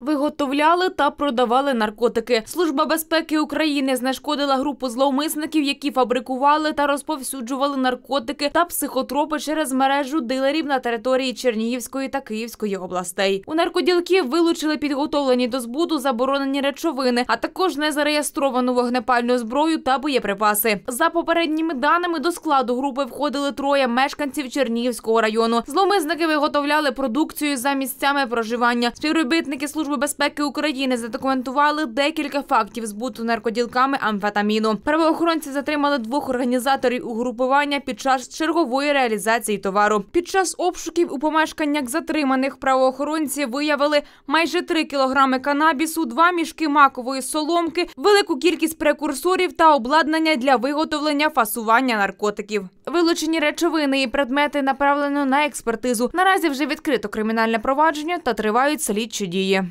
Виготовляли та продавали наркотики. Служба безпеки України знешкодила групу зловмисників, які фабрикували та розповсюджували наркотики та психотропи через мережу дилерів на території Чернігівської та Київської областей. У наркоділки вилучили підготовлені до збуду заборонені речовини, а також незареєстровану вогнепальну зброю та боєприпаси. За попередніми даними до складу групи входили троє мешканців Чернігівського району. Зловмисники виготовляли продукцію за місцями проживання. Співробітники служби Служби безпеки України задокументували декілька фактів збуту наркоділками амфетаміну. Правоохоронці затримали двох організаторів угрупування під час чергової реалізації товару. Під час обшуків у помешканнях затриманих правоохоронці виявили майже 3 кілограми канабісу, два мішки макової соломки, велику кількість прекурсорів та обладнання для виготовлення фасування наркотиків. Вилучені речовини і предмети направлено на експертизу. Наразі вже відкрито кримінальне провадження та тривають слідчі дії.